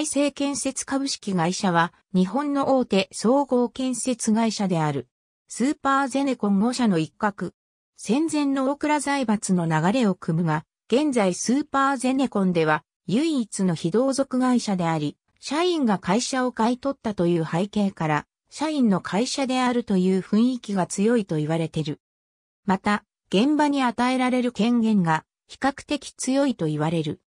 大成建設株式会社は、日本の大手総合建設会社である。スーパーゼネコン5社の一角。戦前の大倉財閥の流れを組むが、現在スーパーゼネコンでは、唯一の非同族会社であり、社員が会社を買い取ったという背景から、社員の会社であるという雰囲気が強いと言われている。また、現場に与えられる権限が比較的強いと言われる。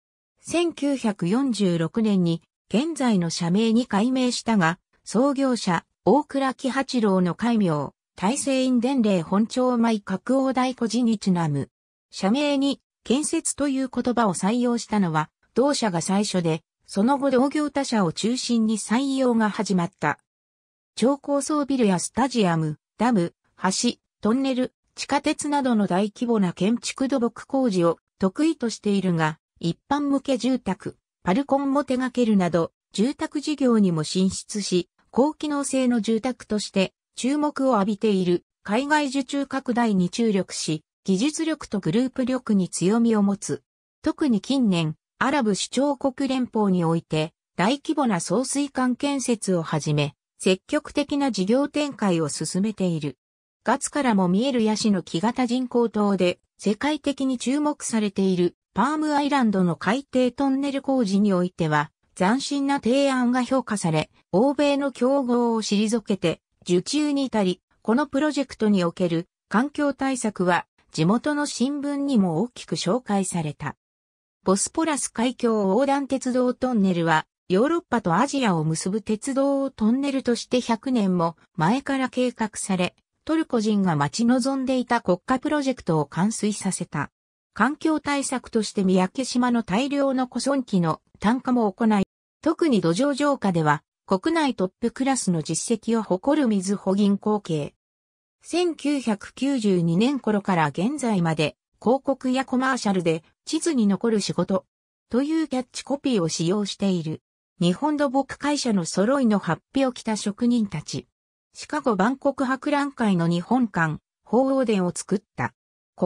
1946年に現在の社名に改名したが、創業者、大倉喜八郎の改名、大成院伝令本庁前格王大古寺にちなむ。社名に建設という言葉を採用したのは、同社が最初で、その後同業他社を中心に採用が始まった。超高層ビルやスタジアム、ダム、橋、トンネル、地下鉄などの大規模な建築土木工事を得意としているが、一般向け住宅、パルコンも手掛けるなど、住宅事業にも進出し、高機能性の住宅として注目を浴びている海外受注拡大に注力し、技術力とグループ力に強みを持つ。特に近年、アラブ首長国連邦において、大規模な送水管建設をはじめ、積極的な事業展開を進めている。ガツからも見えるヤシの木型人工島で、世界的に注目されているパームアイランドの海底トンネル工事においては、斬新な提案が評価され、欧米の競合を退けて、受注に至り、このプロジェクトにおける環境対策は、地元の新聞にも大きく紹介された。ボスポラス海峡横断鉄道トンネルは、ヨーロッパとアジアを結ぶ鉄道をトンネルとして100年も前から計画され、トルコ人が待ち望んでいた国家プロジェクトを完遂させた。環境対策として三宅島の大量の古村機の単価も行い、特に土壌浄化では国内トップクラスの実績を誇る水保銀行系。1992年頃から現在まで広告やコマーシャルで地図に残る仕事というキャッチコピーを使用している日本土木会社の揃いの発表を着た職人たち。シカゴ万国博覧会の日本館、鳳凰殿を作った。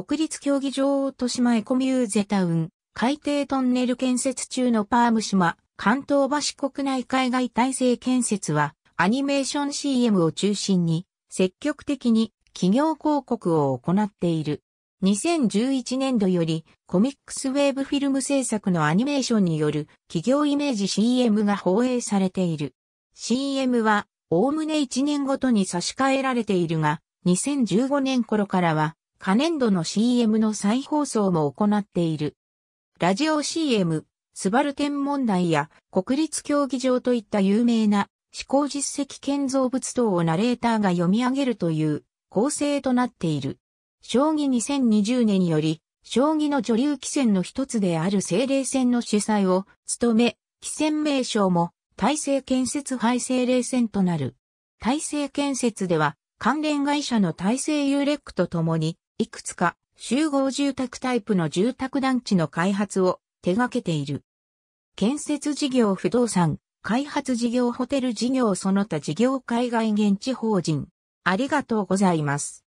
国立競技場と島エコミューゼタウン、海底トンネル建設中のパーム島、関東橋国内海外体制建設は、アニメーション CM を中心に、積極的に企業広告を行っている。2011年度よりコミックスウェーブフィルム制作のアニメーションによる企業イメージ CM が放映されている。CM はおおむね1年ごとに差し替えられているが、2015年頃からは可年度の CM の再放送も行っている。ラジオ CM、スバル天問題や国立競技場といった有名な思考実績建造物等をナレーターが読み上げるという構成となっている。将棋2020年より、将棋の女流棋戦の一つである精霊戦の主催を務め、棋戦名称も体制建設廃精霊戦となる。体制建設では関連会社の体制ユーレックとともにいくつか集合住宅タイプの住宅団地の開発を手掛けている。建設事業不動産、開発事業ホテル事業その他事業海外現地法人。ありがとうございます。